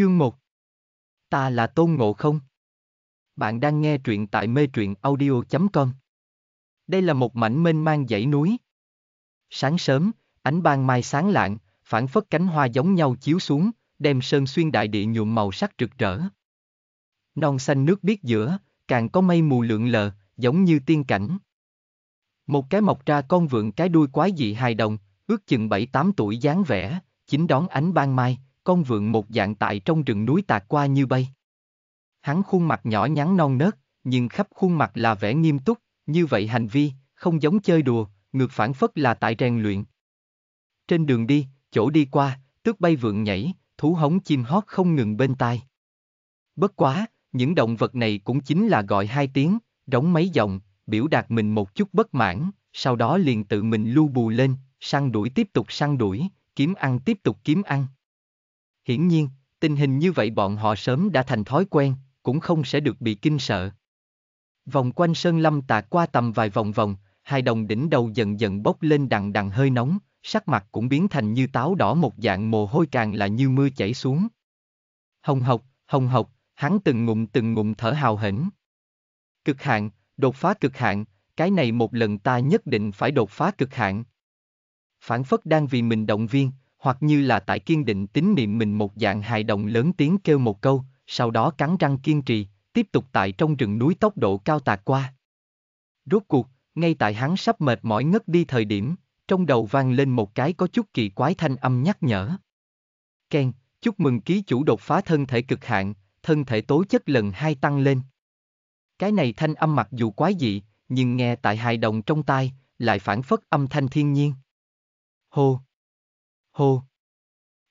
Chương 1 Ta là Tôn Ngộ Không Bạn đang nghe truyện tại mê truyện audio.com Đây là một mảnh mênh mang dãy núi Sáng sớm, ánh ban mai sáng lạng, phản phất cánh hoa giống nhau chiếu xuống, đem sơn xuyên đại địa nhuộm màu sắc rực rỡ. Non xanh nước biếc giữa, càng có mây mù lượn lờ, giống như tiên cảnh. Một cái mọc ra con vượn cái đuôi quái dị hài đồng, ước chừng bảy tám tuổi dáng vẻ, chính đón ánh ban mai, con vượn một dạng tại trong rừng núi tạc qua như bay. Hắn khuôn mặt nhỏ nhắn non nớt, nhưng khắp khuôn mặt là vẻ nghiêm túc, như vậy hành vi, không giống chơi đùa, ngược phản phất là tại rèn luyện. Trên đường đi, chỗ đi qua, tước bay vượn nhảy, thú hống chim hót không ngừng bên tai. Bất quá, những động vật này cũng chính là gọi hai tiếng, đóng mấy dòng, biểu đạt mình một chút bất mãn, sau đó liền tự mình lu bù lên, săn đuổi tiếp tục săn đuổi, kiếm ăn tiếp tục kiếm ăn. Hiển nhiên, tình hình như vậy bọn họ sớm đã thành thói quen, cũng không sẽ được bị kinh sợ. Vòng quanh sơn lâm tạc qua tầm vài vòng vòng, hai đồng đỉnh đầu dần dần bốc lên đằng đằng hơi nóng, sắc mặt cũng biến thành như táo đỏ một dạng mồ hôi càng là như mưa chảy xuống. Hồng học, hồng học, hắn từng ngụm từng ngụm thở hào hển. Cực hạn, đột phá cực hạn, cái này một lần ta nhất định phải đột phá cực hạn. Phản phất đang vì mình động viên, hoặc như là tại kiên định tín niệm mình một dạng hài đồng lớn tiếng kêu một câu, sau đó cắn răng kiên trì, tiếp tục tại trong rừng núi tốc độ cao tạc qua. Rốt cuộc, ngay tại hắn sắp mệt mỏi ngất đi thời điểm, trong đầu vang lên một cái có chút kỳ quái thanh âm nhắc nhở. Ken, chúc mừng ký chủ đột phá thân thể cực hạn, thân thể tố chất lần hai tăng lên. Cái này thanh âm mặc dù quái dị, nhưng nghe tại hài đồng trong tai, lại phản phất âm thanh thiên nhiên. Hô! Hô!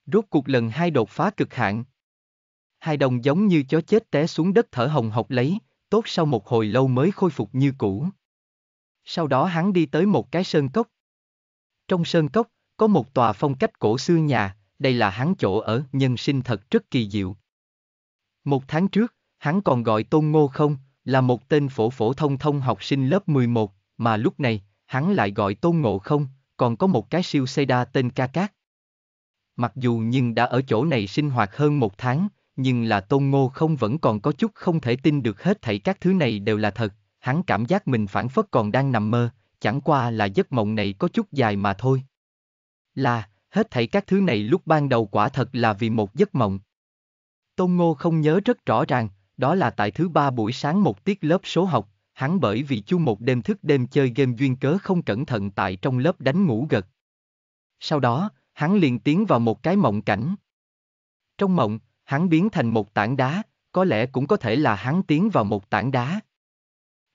Rốt cuộc lần hai đột phá cực hạn. Hai đồng giống như chó chết té xuống đất thở hồng hộc lấy, tốt sau một hồi lâu mới khôi phục như cũ. Sau đó hắn đi tới một cái sơn cốc. Trong sơn cốc, có một tòa phong cách cổ xưa nhà, đây là hắn chỗ ở nhân sinh thật rất kỳ diệu. Một tháng trước, hắn còn gọi Tôn Ngô không, là một tên phổ phổ thông thông học sinh lớp 11, mà lúc này, hắn lại gọi Tôn Ngộ không, còn có một cái siêu xây đa tên ca cát. Mặc dù nhưng đã ở chỗ này sinh hoạt hơn một tháng, nhưng là Tôn Ngô không vẫn còn có chút không thể tin được hết thảy các thứ này đều là thật, hắn cảm giác mình phản phất còn đang nằm mơ, chẳng qua là giấc mộng này có chút dài mà thôi. Là, hết thảy các thứ này lúc ban đầu quả thật là vì một giấc mộng. Tôn Ngô không nhớ rất rõ ràng, đó là tại thứ ba buổi sáng một tiết lớp số học, hắn bởi vì chu một đêm thức đêm chơi game duyên cớ không cẩn thận tại trong lớp đánh ngủ gật. Sau đó, hắn liền tiến vào một cái mộng cảnh. Trong mộng, hắn biến thành một tảng đá, có lẽ cũng có thể là hắn tiến vào một tảng đá.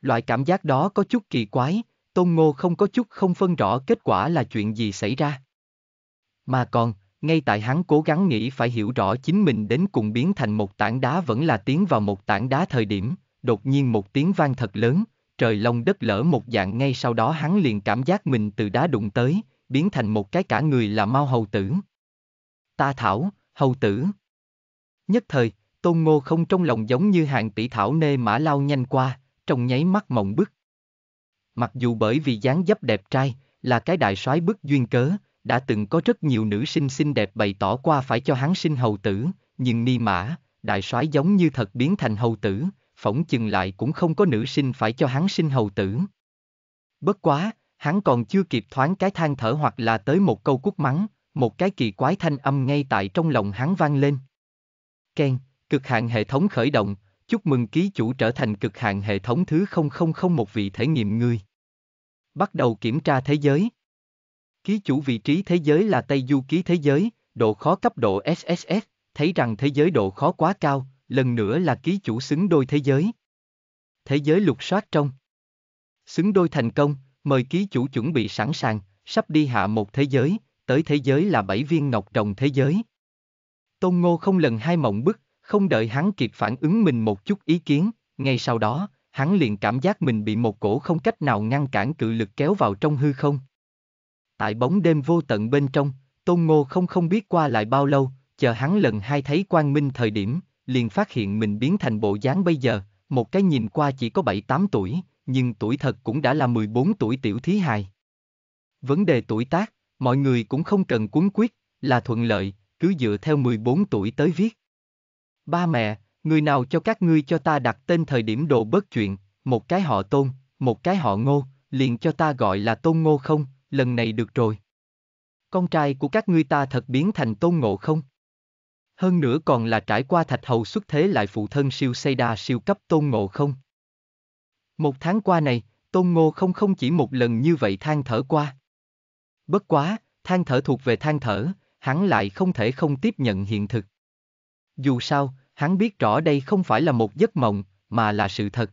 Loại cảm giác đó có chút kỳ quái, Tôn Ngô không có chút không phân rõ kết quả là chuyện gì xảy ra. Mà còn, ngay tại hắn cố gắng nghĩ phải hiểu rõ chính mình đến cùng biến thành một tảng đá vẫn là tiến vào một tảng đá thời điểm, đột nhiên một tiếng vang thật lớn, trời lông đất lở một dạng ngay sau đó hắn liền cảm giác mình từ đá đụng tới, biến thành một cái cả người là mau hầu tử. Ta thảo, hầu tử. Nhất thời, Tôn Ngô không trong lòng giống như hàng tỷ thảo nê mã lao nhanh qua, trong nháy mắt mộng bức. Mặc dù bởi vì dáng dấp đẹp trai, là cái đại soái bức duyên cớ, đã từng có rất nhiều nữ sinh xinh đẹp bày tỏ qua phải cho hắn sinh hầu tử, nhưng ni mã, đại soái giống như thật biến thành hầu tử, phỏng chừng lại cũng không có nữ sinh phải cho hắn sinh hầu tử. Bất quá, hắn còn chưa kịp thoáng cái than thở hoặc là tới một câu cút mắng, một cái kỳ quái thanh âm ngay tại trong lòng hắn vang lên. Ken, cực hạn hệ thống khởi động, chúc mừng ký chủ trở thành cực hạn hệ thống thứ 0001 vị thể nghiệm người. Bắt đầu kiểm tra thế giới. Ký chủ vị trí thế giới là Tây Du ký thế giới, độ khó cấp độ SSS, thấy rằng thế giới độ khó quá cao, lần nữa là ký chủ xứng đôi thế giới. Thế giới lục soát trong. Xứng đôi thành công, Mời ký chủ chuẩn bị sẵn sàng, sắp đi hạ một thế giới, tới thế giới là bảy viên ngọc trồng thế giới. Tôn Ngô không lần hai mộng bức, không đợi hắn kịp phản ứng mình một chút ý kiến, ngay sau đó, hắn liền cảm giác mình bị một cổ không cách nào ngăn cản cự lực kéo vào trong hư không. Tại bóng đêm vô tận bên trong, Tôn Ngô không không biết qua lại bao lâu, chờ hắn lần hai thấy quang minh thời điểm, liền phát hiện mình biến thành bộ dáng bây giờ, một cái nhìn qua chỉ có 7-8 tuổi, nhưng tuổi thật cũng đã là 14 tuổi tiểu thí hài. Vấn đề tuổi tác, mọi người cũng không cần cuốn quyết, là thuận lợi, cứ dựa theo 14 tuổi tới viết. Ba mẹ, người nào cho các ngươi cho ta đặt tên thời điểm đồ bớt chuyện, một cái họ tôn, một cái họ ngô, liền cho ta gọi là tôn ngô không, lần này được rồi. Con trai của các ngươi ta thật biến thành tôn ngộ không? hơn nữa còn là trải qua thạch hầu xuất thế lại phụ thân siêu xây đa siêu cấp tôn ngộ không. Một tháng qua này, tôn ngộ không không chỉ một lần như vậy than thở qua. Bất quá, than thở thuộc về than thở, hắn lại không thể không tiếp nhận hiện thực. Dù sao, hắn biết rõ đây không phải là một giấc mộng, mà là sự thật.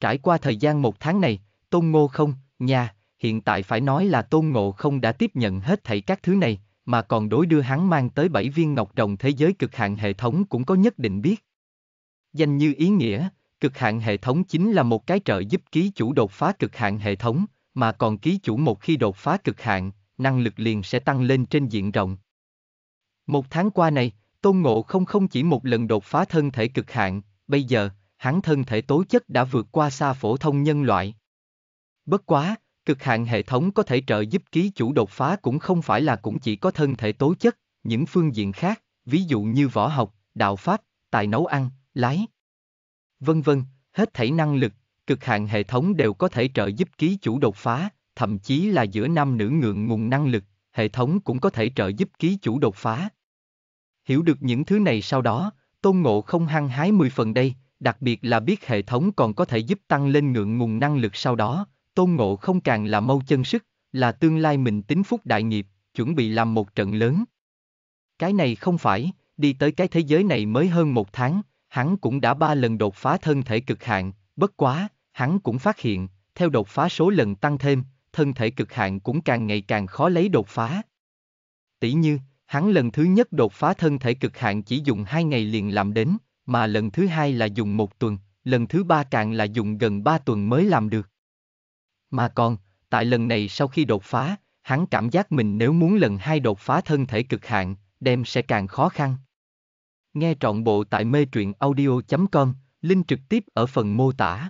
Trải qua thời gian một tháng này, tôn ngộ không, nhà, hiện tại phải nói là tôn ngộ không đã tiếp nhận hết thảy các thứ này, mà còn đối đưa hắn mang tới bảy viên ngọc rồng thế giới cực hạn hệ thống cũng có nhất định biết. Danh như ý nghĩa, cực hạn hệ thống chính là một cái trợ giúp ký chủ đột phá cực hạn hệ thống, mà còn ký chủ một khi đột phá cực hạn, năng lực liền sẽ tăng lên trên diện rộng. Một tháng qua này, Tôn Ngộ không không chỉ một lần đột phá thân thể cực hạn, bây giờ, hắn thân thể tố chất đã vượt qua xa phổ thông nhân loại. Bất quá, Cực hạn hệ thống có thể trợ giúp ký chủ đột phá cũng không phải là cũng chỉ có thân thể tố chất, những phương diện khác, ví dụ như võ học, đạo pháp, tài nấu ăn, lái, vân vân, hết thảy năng lực, cực hạn hệ thống đều có thể trợ giúp ký chủ đột phá, thậm chí là giữa nam nữ ngượng nguồn năng lực, hệ thống cũng có thể trợ giúp ký chủ đột phá. Hiểu được những thứ này sau đó, Tôn Ngộ không hăng hái mười phần đây, đặc biệt là biết hệ thống còn có thể giúp tăng lên ngượng nguồn năng lực sau đó, Tôn Ngộ không càng là mâu chân sức, là tương lai mình tính phúc đại nghiệp, chuẩn bị làm một trận lớn. Cái này không phải, đi tới cái thế giới này mới hơn một tháng, hắn cũng đã ba lần đột phá thân thể cực hạn, bất quá, hắn cũng phát hiện, theo đột phá số lần tăng thêm, thân thể cực hạn cũng càng ngày càng khó lấy đột phá. Tỷ như, hắn lần thứ nhất đột phá thân thể cực hạn chỉ dùng hai ngày liền làm đến, mà lần thứ hai là dùng một tuần, lần thứ ba càng là dùng gần ba tuần mới làm được. Mà còn, tại lần này sau khi đột phá, hắn cảm giác mình nếu muốn lần hai đột phá thân thể cực hạn, đem sẽ càng khó khăn. Nghe trọn bộ tại mê truyện audio.com, link trực tiếp ở phần mô tả.